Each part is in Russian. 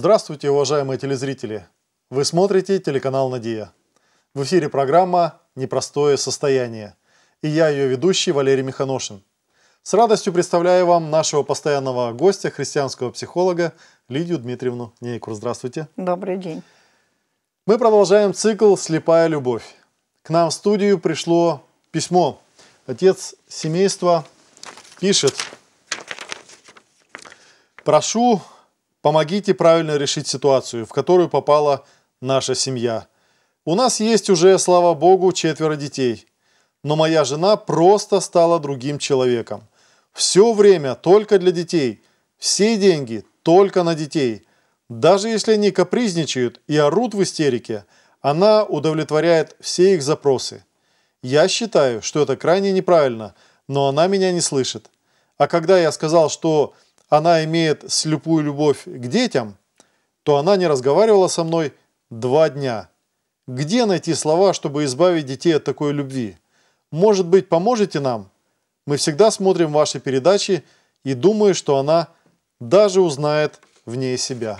Здравствуйте, уважаемые телезрители! Вы смотрите телеканал «Надия». В эфире программа «Непростое состояние» и я ее ведущий Валерий Миханошин. С радостью представляю вам нашего постоянного гостя, христианского психолога Лидию Дмитриевну Нейкур. Здравствуйте! Добрый день! Мы продолжаем цикл «Слепая любовь». К нам в студию пришло письмо. Отец семейства пишет «Прошу Помогите правильно решить ситуацию, в которую попала наша семья. У нас есть уже, слава богу, четверо детей. Но моя жена просто стала другим человеком. Все время только для детей. Все деньги только на детей. Даже если они капризничают и орут в истерике, она удовлетворяет все их запросы. Я считаю, что это крайне неправильно, но она меня не слышит. А когда я сказал, что она имеет слепую любовь к детям, то она не разговаривала со мной два дня. Где найти слова, чтобы избавить детей от такой любви? Может быть, поможете нам? Мы всегда смотрим ваши передачи и думаю, что она даже узнает в ней себя.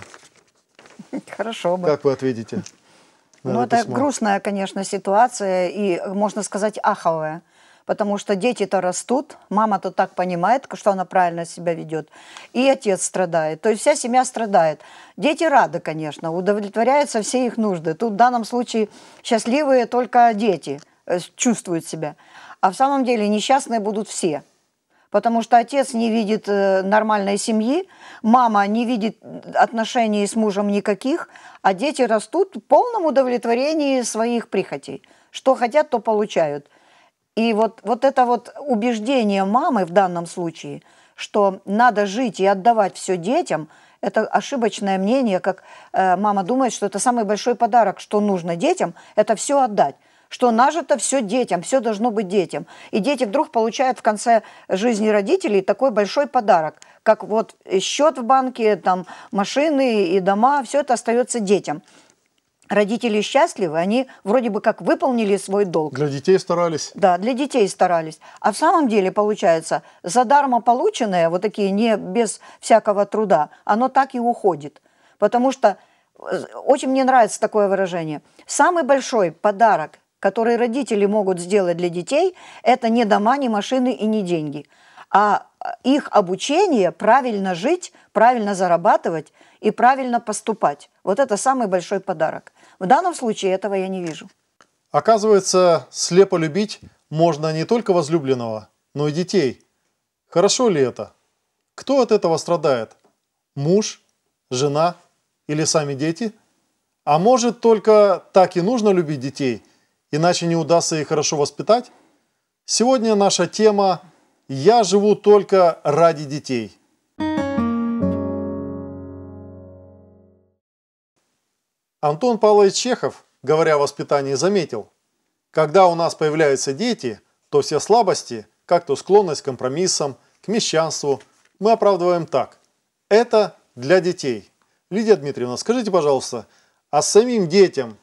Хорошо бы. Как вы ответите? Ну, это письмо? грустная, конечно, ситуация и, можно сказать, аховая потому что дети-то растут, мама-то так понимает, что она правильно себя ведет, и отец страдает. То есть вся семья страдает. Дети рады, конечно, удовлетворяются все их нужды. Тут в данном случае счастливые только дети э, чувствуют себя. А в самом деле несчастные будут все – потому что отец не видит э, нормальной семьи, мама не видит отношений с мужем никаких, а дети растут в полном удовлетворении своих прихотей. Что хотят, то получают – и вот, вот это вот убеждение мамы в данном случае, что надо жить и отдавать все детям, это ошибочное мнение, как э, мама думает, что это самый большой подарок, что нужно детям, это все отдать что нажито все детям, все должно быть детям. И дети вдруг получают в конце жизни родителей такой большой подарок, как вот счет в банке, там машины и дома, все это остается детям родители счастливы, они вроде бы как выполнили свой долг. Для детей старались. Да, для детей старались. А в самом деле, получается, задарма полученное, вот такие не без всякого труда, оно так и уходит. Потому что э, очень мне нравится такое выражение. Самый большой подарок, который родители могут сделать для детей, это не дома, не машины и не деньги, а их обучение правильно жить, правильно зарабатывать и правильно поступать. Вот это самый большой подарок. В данном случае этого я не вижу. Оказывается, слепо любить можно не только возлюбленного, но и детей. Хорошо ли это? Кто от этого страдает? Муж, жена или сами дети? А может, только так и нужно любить детей, иначе не удастся их хорошо воспитать? Сегодня наша тема я живу только ради детей. Антон Павлович Чехов, говоря о воспитании, заметил, когда у нас появляются дети, то все слабости, как то склонность к компромиссам, к мещанству, мы оправдываем так. Это для детей. Лидия Дмитриевна, скажите, пожалуйста, а самим детям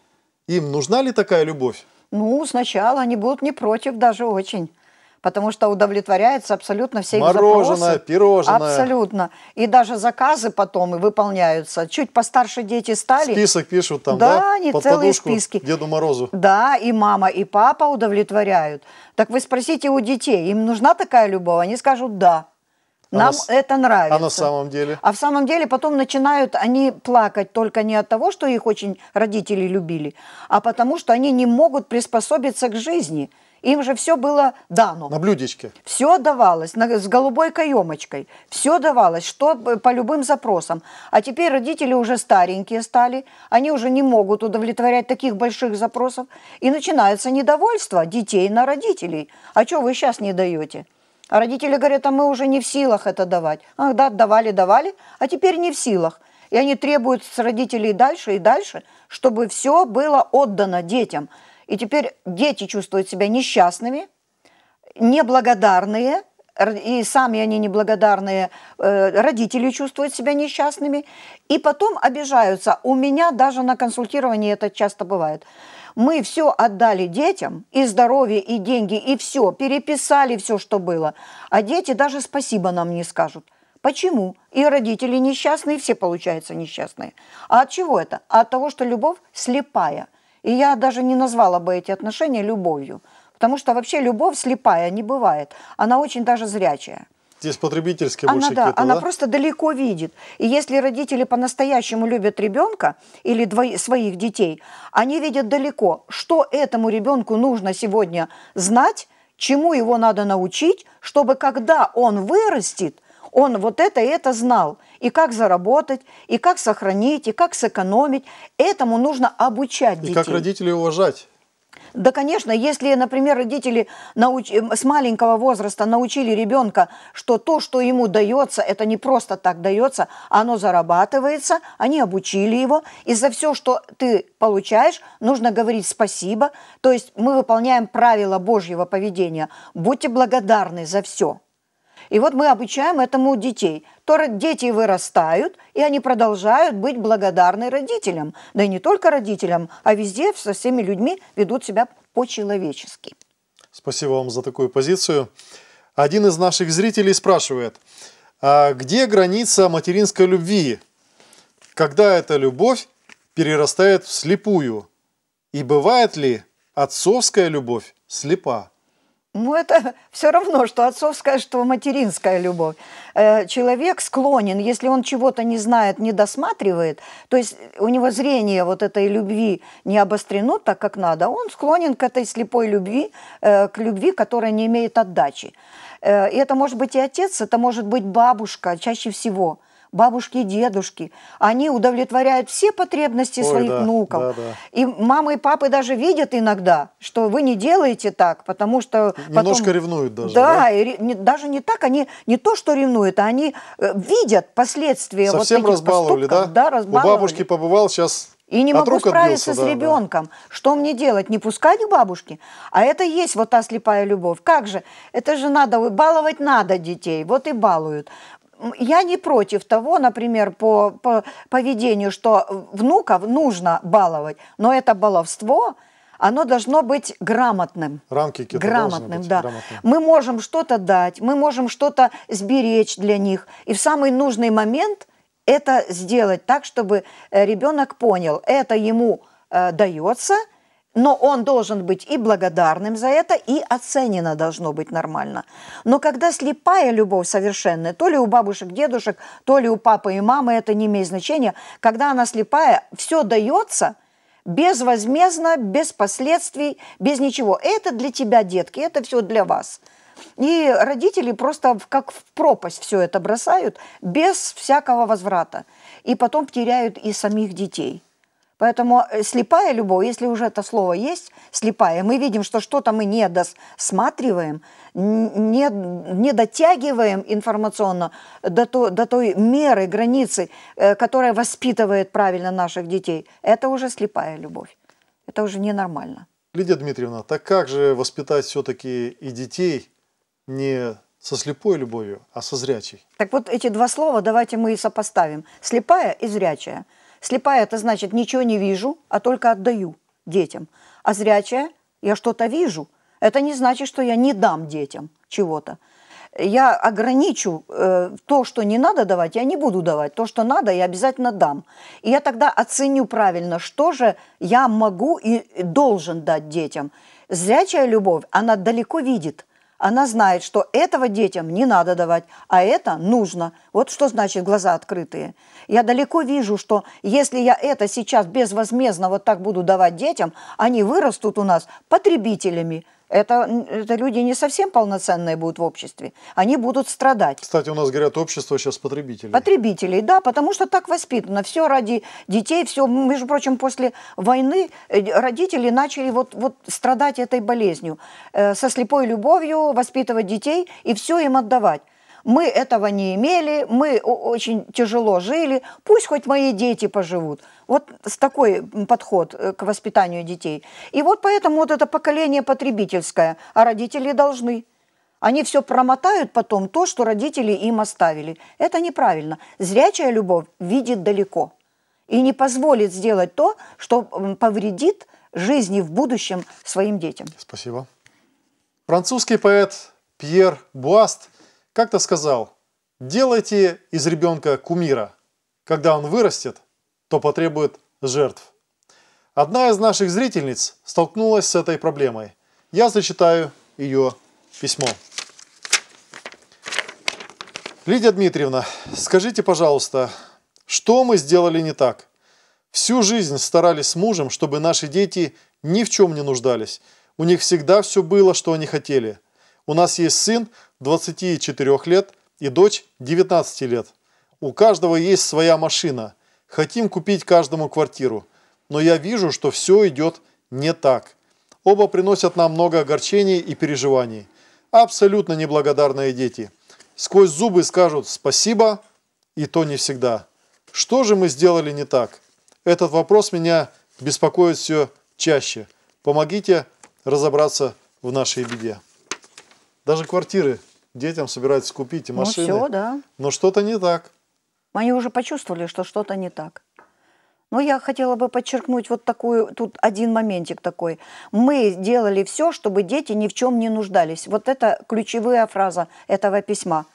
им нужна ли такая любовь? Ну, сначала они будут не против даже очень потому что удовлетворяется абсолютно все Мороженое, их запросы. пирожное. Абсолютно. И даже заказы потом и выполняются. Чуть постарше дети стали. Список пишут там, да? Да, они Под целые списки. Деду Морозу. Да, и мама, и папа удовлетворяют. Так вы спросите у детей, им нужна такая любовь? Они скажут «да». А Нам а это нравится. А на самом деле? А в самом деле потом начинают они плакать только не от того, что их очень родители любили, а потому что они не могут приспособиться к жизни – им же все было дано. На блюдечке. Все давалось на, с голубой каемочкой. Все давалось, что по любым запросам. А теперь родители уже старенькие стали. Они уже не могут удовлетворять таких больших запросов. И начинается недовольство детей на родителей. А что вы сейчас не даете? А родители говорят, а мы уже не в силах это давать. Ах, да, давали, давали, а теперь не в силах. И они требуют с родителей дальше и дальше, чтобы все было отдано детям – и теперь дети чувствуют себя несчастными, неблагодарные, и сами они неблагодарные, э, родители чувствуют себя несчастными, и потом обижаются. У меня даже на консультировании это часто бывает. Мы все отдали детям, и здоровье, и деньги, и все, переписали все, что было. А дети даже спасибо нам не скажут. Почему? И родители несчастные, и все, получается, несчастные. А от чего это? От того, что любовь слепая – и я даже не назвала бы эти отношения любовью. Потому что вообще любовь слепая не бывает. Она очень даже зрячая. Здесь потребительский она, больше да, она да? просто далеко видит. И если родители по-настоящему любят ребенка или двои, своих детей, они видят далеко, что этому ребенку нужно сегодня знать, чему его надо научить, чтобы когда он вырастет – он вот это и это знал. И как заработать, и как сохранить, и как сэкономить. Этому нужно обучать детей. И как родителей уважать. Да, конечно, если, например, родители науч... Э, с маленького возраста научили ребенка, что то, что ему дается, это не просто так дается, оно зарабатывается, они обучили его, и за все, что ты получаешь, нужно говорить спасибо. То есть мы выполняем правила Божьего поведения. Будьте благодарны за все. И вот мы обучаем этому детей. То дети вырастают, и они продолжают быть благодарны родителям. Да и не только родителям, а везде со всеми людьми ведут себя по-человечески. Спасибо вам за такую позицию. Один из наших зрителей спрашивает, а где граница материнской любви? Когда эта любовь перерастает в слепую? И бывает ли отцовская любовь слепа? Ну, это все равно, что отцовская, что материнская любовь. Э, человек склонен, если он чего-то не знает, не досматривает, то есть у него зрение вот этой любви не обострено так, как надо, он склонен к этой слепой любви, э, к любви, которая не имеет отдачи. Э, и это может быть и отец, это может быть бабушка чаще всего – бабушки и дедушки. Они удовлетворяют все потребности Ой, своих да, внуков. Да, да. И мамы и папы даже видят иногда, что вы не делаете так, потому что... Немножко потом... ревнуют даже. Да, да? И, не, даже не так, они не то, что ревнуют, а они э, видят последствия Совсем вот этих разбаловали, поступков. да? Да, разбаловали. У бабушки побывал, сейчас и не могу справиться отбился, с да, ребенком. Да. Что мне делать? Не пускать к бабушке? А это есть вот та слепая любовь. Как же? Это же надо, баловать надо детей. Вот и балуют я не против того, например, по, по поведению, что внуков нужно баловать, но это баловство, оно должно быть грамотным. Рамки какие-то грамотным, быть, да. Грамотным. Мы можем что-то дать, мы можем что-то сберечь для них, и в самый нужный момент это сделать так, чтобы э, ребенок понял, это ему э, дается – но он должен быть и благодарным за это, и оценено должно быть нормально. Но когда слепая любовь совершенная, то ли у бабушек, дедушек, то ли у папы и мамы, это не имеет значения, когда она слепая, все дается – безвозмездно, без последствий, без ничего. Это для тебя, детки, это все для вас. И родители просто как в пропасть все это бросают без всякого возврата. И потом теряют и самих детей – Поэтому э, слепая любовь, если уже это слово есть, слепая, мы видим, что что-то мы не досматриваем, не, не дотягиваем информационно до, то, до той меры, границы, э, которая воспитывает правильно наших детей. Это уже слепая любовь. Это уже ненормально. Лидия Дмитриевна, так как же воспитать все-таки и детей не со слепой любовью, а со зрячей? Так вот эти два слова давайте мы и сопоставим. Слепая и зрячая – Слепая – это значит, ничего не вижу, а только отдаю детям. А зрячая – я что-то вижу. Это не значит, что я не дам детям чего-то. Я ограничу э, то, что не надо давать, я не буду давать. То, что надо, я обязательно дам. И я тогда оценю правильно, что же я могу и должен дать детям. Зрячая любовь, она далеко видит. Она знает, что этого детям не надо давать, а это нужно. Вот что значит глаза открытые. Я далеко вижу, что если я это сейчас безвозмездно вот так буду давать детям, они вырастут у нас потребителями – это, это люди не совсем полноценные будут в обществе. Они будут страдать. Кстати, у нас говорят, общество сейчас потребителей. Потребителей, да, потому что так воспитано. Все ради детей, все, между прочим, после войны э, родители начали вот, вот страдать этой болезнью. Э, со слепой любовью воспитывать детей и все им отдавать мы этого не имели, мы очень тяжело жили, пусть хоть мои дети поживут. Вот с такой подход э, к воспитанию детей. И вот поэтому вот это поколение потребительское, а родители должны. Они все промотают потом то, что родители им оставили. Это неправильно. Зрячая любовь видит далеко и не позволит сделать то, что повредит жизни в будущем своим детям. Спасибо. Французский поэт Пьер Буаст – как-то сказал, делайте из ребенка кумира. Когда он вырастет, то потребует жертв. Одна из наших зрительниц столкнулась с этой проблемой. Я зачитаю ее письмо. Лидия Дмитриевна, скажите, пожалуйста, что мы сделали не так? Всю жизнь старались с мужем, чтобы наши дети ни в чем не нуждались. У них всегда все было, что они хотели – у нас есть сын 24 лет и дочь 19 лет. У каждого есть своя машина. Хотим купить каждому квартиру. Но я вижу, что все идет не так. Оба приносят нам много огорчений и переживаний. Абсолютно неблагодарные дети. Сквозь зубы скажут «спасибо», и то не всегда. Что же мы сделали не так? Этот вопрос меня беспокоит все чаще. Помогите разобраться в нашей беде. Даже квартиры детям собираются купить и ну, машины. Ну, все, да. Но что-то не так. Они уже почувствовали, что что-то не так. Но ну, я хотела бы подчеркнуть вот такую, тут один моментик такой. Мы делали все, чтобы дети ни в чем не нуждались. Вот это ключевая фраза этого письма –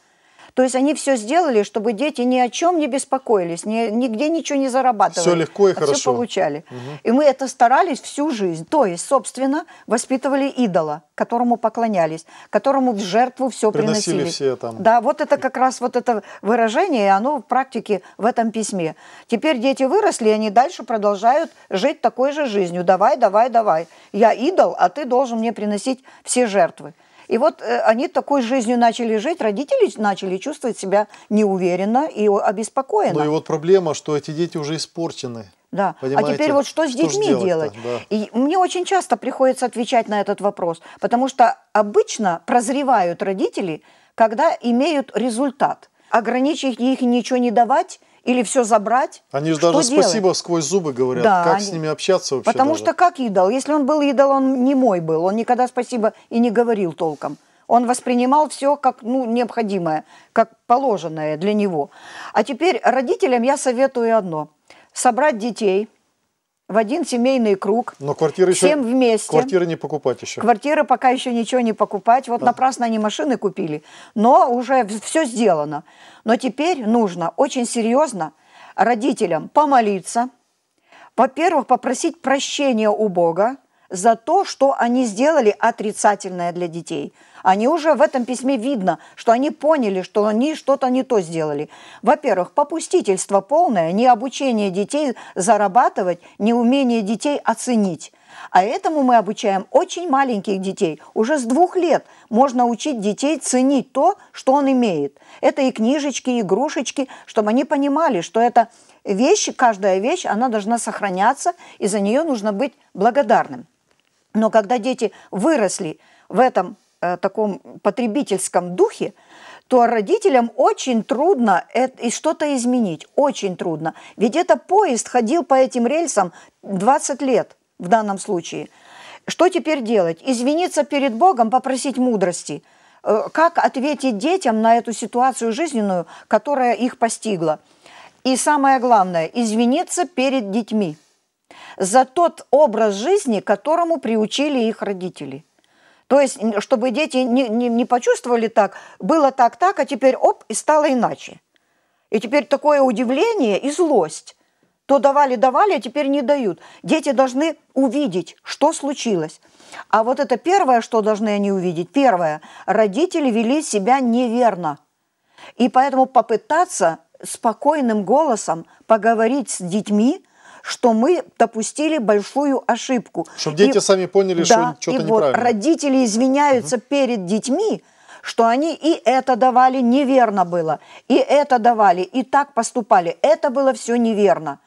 то есть они все сделали, чтобы дети ни о чем не беспокоились, ни, нигде ничего не зарабатывали. Все легко и а хорошо. Все получали. Угу. И мы это старались всю жизнь. То есть, собственно, воспитывали идола, которому поклонялись, которому в жертву все приносили. приносили. Все там. Да, вот это как раз вот это выражение, оно в практике в этом письме. Теперь дети выросли, и они дальше продолжают жить такой же жизнью. Давай, давай, давай. Я идол, а ты должен мне приносить все жертвы. И вот э, они такой жизнью начали жить, родители начали чувствовать себя неуверенно и обеспокоенно. Ну и вот проблема, что эти дети уже испорчены. Да. Понимаете? А теперь вот что с что делать? делать? Да. И мне очень часто приходится отвечать на этот вопрос, потому что обычно прозревают родители, когда имеют результат. Ограничить их ничего не давать – или все забрать. Они же даже делать? спасибо сквозь зубы говорят, да, как они... с ними общаться вообще. Потому даже? что как едал, Если он был едал, он не мой был, он никогда спасибо и не говорил толком. Он воспринимал все как ну, необходимое, как положенное для него. А теперь родителям я советую одно. Собрать детей – в один семейный круг. Но квартиры еще... Всем вместе. Квартиры не покупать еще. Квартиры пока еще ничего не покупать. Вот да. напрасно они машины купили. Но уже все сделано. Но теперь нужно очень серьезно родителям помолиться. Во-первых, попросить прощения у Бога за то, что они сделали отрицательное для детей. Они уже в этом письме видно, что они поняли, что они что-то не то сделали. Во-первых, попустительство полное, не обучение детей зарабатывать, не умение детей оценить. А этому мы обучаем очень маленьких детей. Уже с двух лет можно учить детей ценить то, что он имеет. Это и книжечки, и игрушечки, чтобы они понимали, что это вещи, каждая вещь, она должна сохраняться, и за нее нужно быть благодарным. Но когда дети выросли в этом э, таком потребительском духе, то родителям очень трудно это, и что-то изменить. Очень трудно. Ведь это поезд ходил по этим рельсам 20 лет в данном случае. Что теперь делать? Извиниться перед Богом, попросить мудрости. Э, как ответить детям на эту ситуацию жизненную, которая их постигла? И самое главное, извиниться перед детьми – за тот образ жизни, которому приучили их родители. То есть, чтобы дети не, не, не почувствовали так, было так-так, а теперь оп, и стало иначе. И теперь такое удивление и злость. То давали-давали, а теперь не дают. Дети должны увидеть, что случилось. А вот это первое, что должны они увидеть. Первое, родители вели себя неверно. И поэтому попытаться спокойным голосом поговорить с детьми – что мы допустили большую ошибку. Чтобы дети и, сами поняли, да, что что-то и неправильно. Вот родители извиняются угу. перед детьми, что они и это давали, неверно было, и это давали, и так поступали. Это было все неверно.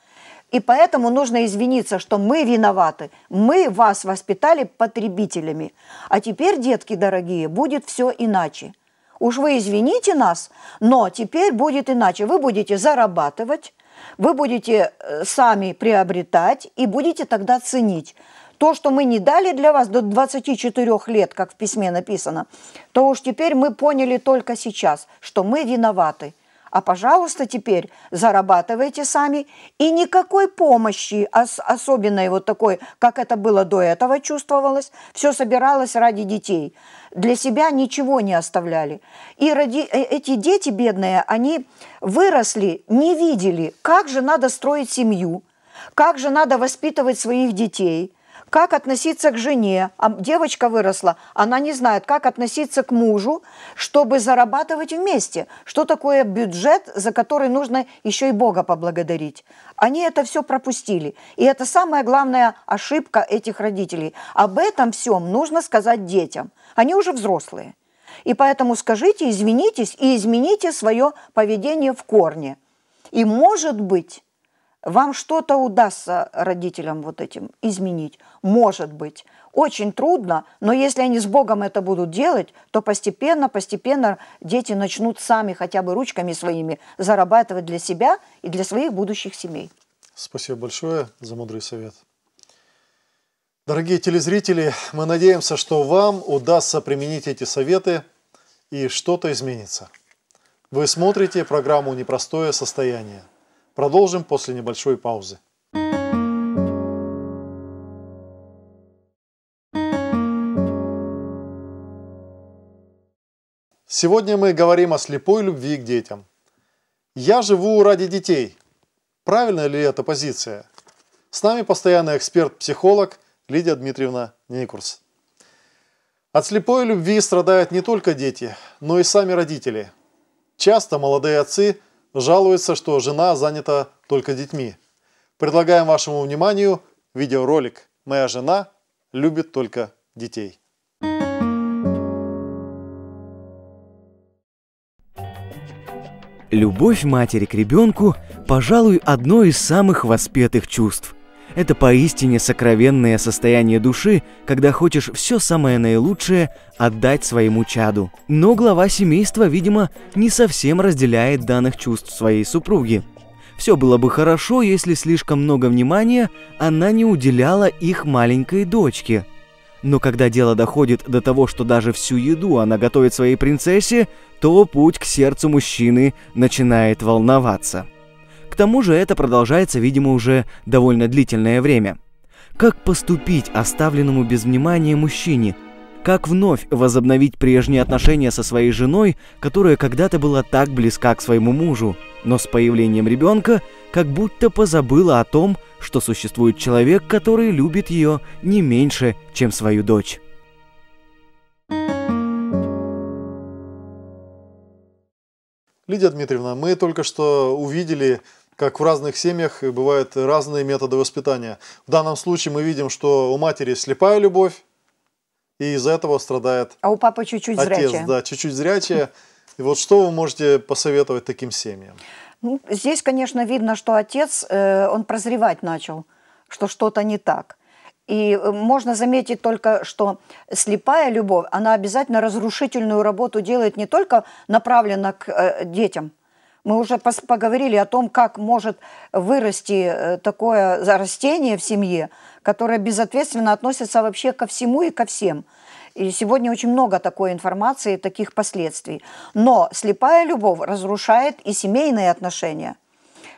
И поэтому нужно извиниться, что мы виноваты. Мы вас воспитали потребителями. А теперь, детки дорогие, будет все иначе. Уж вы извините нас, но теперь будет иначе. Вы будете зарабатывать, вы будете э, сами приобретать и будете тогда ценить. То, что мы не дали для вас до 24 лет, как в письме написано, то уж теперь мы поняли только сейчас, что мы виноваты – а, пожалуйста, теперь зарабатывайте сами. И никакой помощи, ос особенной вот такой, как это было до этого, чувствовалось. Все собиралось ради детей. Для себя ничего не оставляли. И ради... Э, эти дети бедные, они выросли, не видели, как же надо строить семью, как же надо воспитывать своих детей, как относиться к жене. А девочка выросла, она не знает, как относиться к мужу, чтобы зарабатывать вместе. Что такое бюджет, за который нужно еще и Бога поблагодарить. Они это все пропустили. И это самая главная ошибка этих родителей. Об этом всем нужно сказать детям. Они уже взрослые. И поэтому скажите, извинитесь и измените свое поведение в корне. И, может быть, вам что-то удастся родителям вот этим изменить. Может быть. Очень трудно, но если они с Богом это будут делать, то постепенно, постепенно дети начнут сами хотя бы ручками своими зарабатывать для себя и для своих будущих семей. Спасибо большое за мудрый совет. Дорогие телезрители, мы надеемся, что вам удастся применить эти советы и что-то изменится. Вы смотрите программу «Непростое состояние». Продолжим после небольшой паузы. Сегодня мы говорим о слепой любви к детям. Я живу ради детей. Правильно ли эта позиция? С нами постоянный эксперт-психолог Лидия Дмитриевна Никурс. От слепой любви страдают не только дети, но и сами родители. Часто молодые отцы – жалуется, что жена занята только детьми. Предлагаем вашему вниманию видеоролик «Моя жена любит только детей». Любовь матери к ребенку, пожалуй, одно из самых воспетых чувств. Это поистине сокровенное состояние души, когда хочешь все самое наилучшее отдать своему чаду. Но глава семейства, видимо, не совсем разделяет данных чувств своей супруги. Все было бы хорошо, если слишком много внимания она не уделяла их маленькой дочке. Но когда дело доходит до того, что даже всю еду она готовит своей принцессе, то путь к сердцу мужчины начинает волноваться. К тому же это продолжается, видимо, уже довольно длительное время. Как поступить оставленному без внимания мужчине? Как вновь возобновить прежние отношения со своей женой, которая когда-то была так близка к своему мужу, но с появлением ребенка как будто позабыла о том, что существует человек, который любит ее не меньше, чем свою дочь? Лидия Дмитриевна, мы только что увидели как в разных семьях бывают разные методы воспитания. В данном случае мы видим, что у матери слепая любовь, и из-за этого страдает А у папы чуть-чуть отец, зрячая. да, чуть-чуть зрячая. И вот что вы можете посоветовать таким семьям? Ну, здесь, конечно, видно, что отец, э, он прозревать начал, что что-то не так. И э, можно заметить только, что слепая любовь, она обязательно разрушительную работу делает не только направлена к э, детям – мы уже поговорили о том, как может вырасти э, такое растение в семье, которое безответственно относится вообще ко всему и ко всем. И сегодня очень много такой информации, таких последствий. Но слепая любовь разрушает и семейные отношения.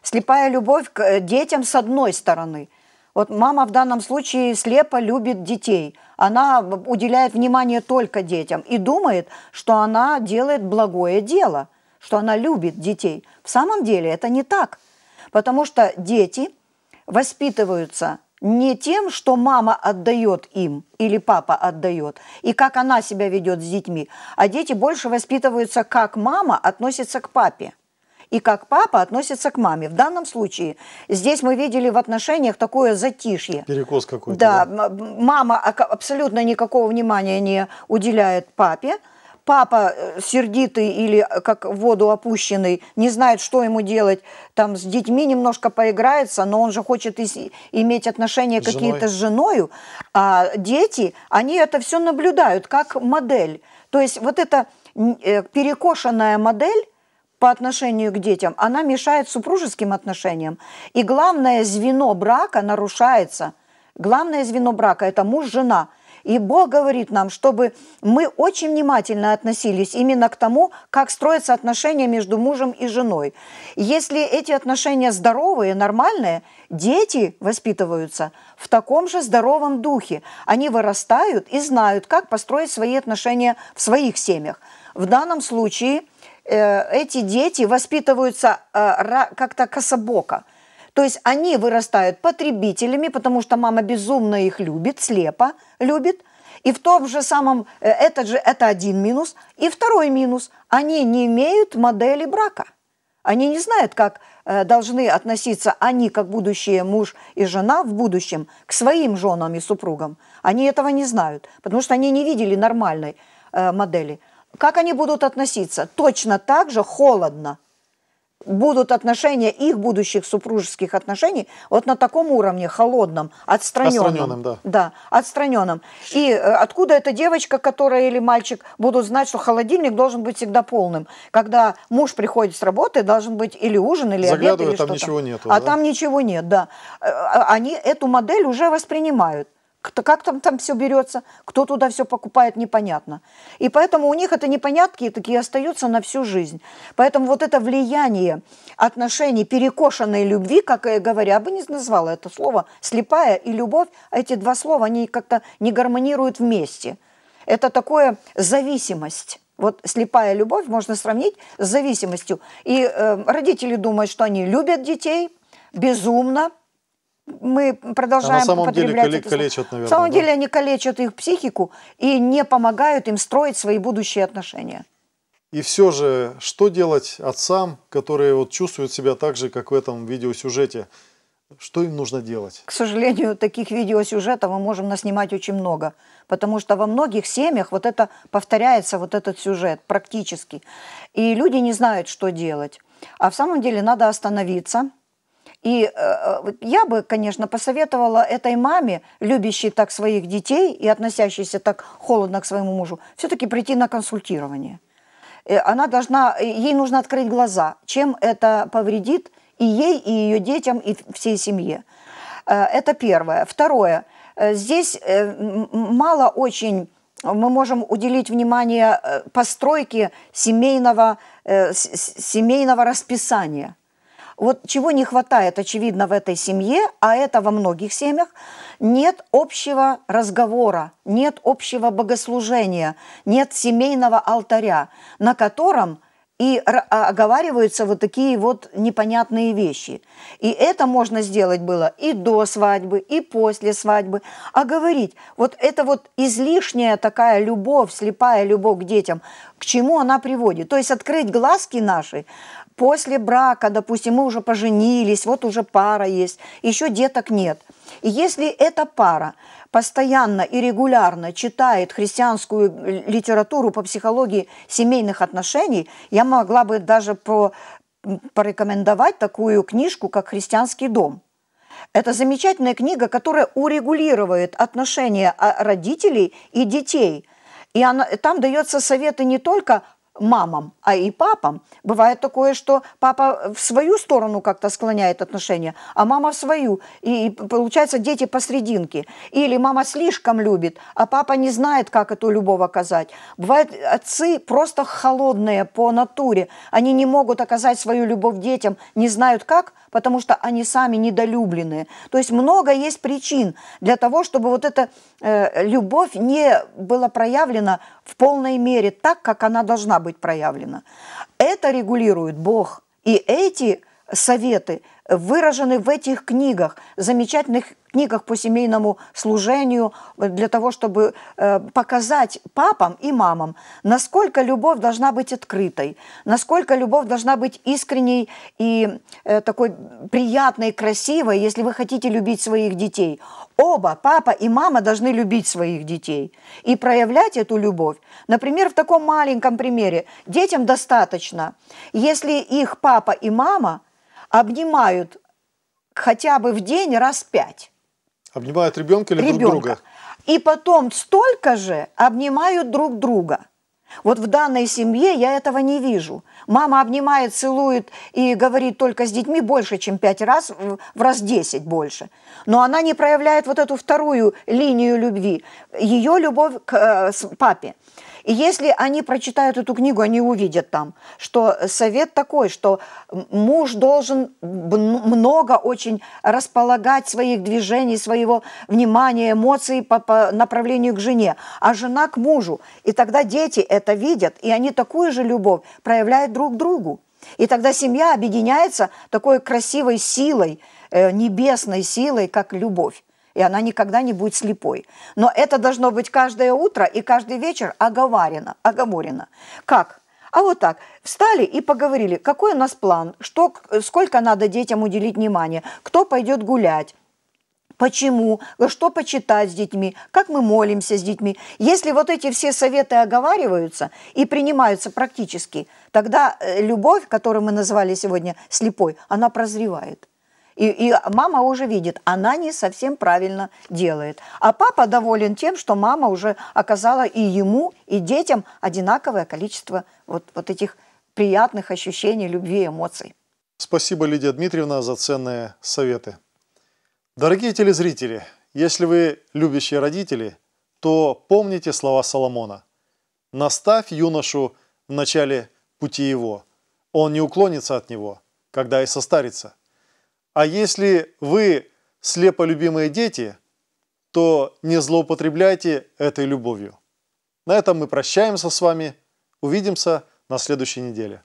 Слепая любовь к э, детям с одной стороны. Вот мама в данном случае слепо любит детей. Она уделяет внимание только детям и думает, что она делает благое дело – что она любит детей. В самом деле это не так, потому что дети воспитываются не тем, что мама отдает им или папа отдает, и как она себя ведет с детьми, а дети больше воспитываются, как мама относится к папе и как папа относится к маме. В данном случае здесь мы видели в отношениях такое затишье. Перекос какой-то. Да, да, мама абсолютно никакого внимания не уделяет папе, папа э, сердитый или э, как в воду опущенный, не знает, что ему делать, там с детьми немножко поиграется, но он же хочет и, иметь отношения какие-то с женою, а дети, они это все наблюдают как модель. То есть вот эта э, перекошенная модель по отношению к детям, она мешает супружеским отношениям. И главное звено брака нарушается. Главное звено брака – это муж-жена – и Бог говорит нам, чтобы мы очень внимательно относились именно к тому, как строятся отношения между мужем и женой. Если эти отношения здоровые, нормальные, дети воспитываются в таком же здоровом духе. Они вырастают и знают, как построить свои отношения в своих семьях. В данном случае э, – эти дети воспитываются э, как-то кособоко – то есть они вырастают потребителями, потому что мама безумно их любит, слепо любит. И в том же самом, э, это же это один минус. И второй минус, они не имеют модели брака. Они не знают, как э, должны относиться они, как будущие муж и жена в будущем, к своим женам и супругам. Они этого не знают, потому что они не видели нормальной э, модели. Как они будут относиться? Точно так же холодно, будут отношения их будущих супружеских отношений вот на таком уровне холодном, отстраненном, отстраненном да, да отстраненном. И э, откуда эта девочка, которая или мальчик будут знать, что холодильник должен быть всегда полным, когда муж приходит с работы, должен быть или ужин, или Заглядываю, обед, или там что-то. ничего нету. А да? там ничего нет, да. Э, а они эту модель уже воспринимают как там, там все берется, кто туда все покупает, непонятно. И поэтому у них это непонятки и такие остаются на всю жизнь. Поэтому вот это влияние отношений перекошенной любви, как я говоря я бы не назвала это слово, слепая и любовь, эти два слова, они как-то не гармонируют вместе. Это такое зависимость. Вот слепая любовь можно сравнить с зависимостью. И э, родители думают, что они любят детей безумно, мы продолжаем а на самом потреблять деле это... калечат, наверное. На самом да? деле они калечат их психику и не помогают им строить свои будущие отношения. И все же, что делать отцам, которые вот чувствуют себя так же, как в этом видеосюжете? Что им нужно делать? К сожалению, таких видеосюжетов мы можем наснимать очень много, потому что во многих семьях вот это повторяется, вот этот сюжет практически. И люди не знают, что делать. А в самом деле надо остановиться – и э, э я бы, конечно, посоветовала этой маме, любящей так своих детей и относящейся так холодно к своему мужу, все-таки прийти на консультирование. Э, она должна, э, ей нужно открыть глаза, чем это повредит и ей, и ее детям, и всей семье. Это первое. Второе. Здесь мало очень мы можем уделить внимание постройке семейного, семейного расписания вот чего не хватает, очевидно, в этой семье, а это во многих семьях, нет общего разговора, нет общего богослужения, нет семейного алтаря, на котором и а, оговариваются вот такие вот непонятные вещи. И это можно сделать было и до свадьбы, и после свадьбы. А говорить, вот это вот излишняя такая любовь, слепая любовь к детям, к чему она приводит. То есть открыть глазки наши, после брака, допустим, мы уже поженились, вот уже пара есть, еще деток нет. И если эта пара постоянно и регулярно читает христианскую литературу по психологии семейных отношений, я могла бы даже по, порекомендовать такую книжку, как «Христианский дом». Это замечательная книга, которая урегулирует отношения а, родителей и детей. И она, там дается советы не только мамам, а и папам. Бывает такое, что папа в свою сторону как-то склоняет отношения, а мама в свою. И, получается дети посрединке. Или мама слишком любит, а папа не знает, как эту любовь оказать. Бывают отцы просто холодные по натуре. Они не могут оказать свою любовь детям, не знают как, потому что они сами недолюбленные. То есть много есть причин для того, чтобы вот эта э, любовь не была проявлена в полной мере так, как она должна быть проявлена. Это регулирует Бог. И эти советы выражены в этих книгах, замечательных книгах по семейному служению для того, чтобы э, показать папам и мамам, насколько любовь должна быть открытой, насколько любовь должна быть искренней и э, такой приятной, красивой, если вы хотите любить своих детей. Оба, папа и мама, должны любить своих детей и проявлять эту любовь. Например, в таком маленьком примере. Детям достаточно, если их папа и мама обнимают хотя бы в день раз пять. Обнимают ребенка или ребенка. друг друга? И потом столько же обнимают друг друга. Вот в данной семье я этого не вижу. Мама обнимает, целует и говорит только с детьми больше, чем пять раз, в раз десять больше. Но она не проявляет вот эту вторую линию любви. Ее любовь к э, папе – и если они прочитают эту книгу, они увидят там, что совет такой, что муж должен много очень располагать своих движений, своего внимания, эмоций по, по направлению к жене, а жена к мужу. И тогда дети это видят, и они такую же любовь проявляют друг к другу. И тогда семья объединяется такой красивой силой, э, небесной силой, как любовь и она никогда не будет слепой. Но это должно быть каждое утро и каждый вечер оговорено, оговорено. Как? А вот так. Встали и поговорили, какой у нас план, что, сколько надо детям уделить внимания, кто пойдет гулять, почему, что почитать с детьми, как мы молимся с детьми. Если вот эти все советы оговариваются и принимаются практически, тогда э, любовь, которую мы назвали сегодня слепой, она прозревает. И, и мама уже видит, она не совсем правильно делает. А папа доволен тем, что мама уже оказала и ему, и детям одинаковое количество вот, вот этих приятных ощущений, любви, эмоций. Спасибо, Лидия Дмитриевна, за ценные советы. Дорогие телезрители, если вы любящие родители, то помните слова Соломона. «Наставь юношу в начале пути его, он не уклонится от него, когда и состарится». А если вы слепо любимые дети, то не злоупотребляйте этой любовью. На этом мы прощаемся с вами. Увидимся на следующей неделе.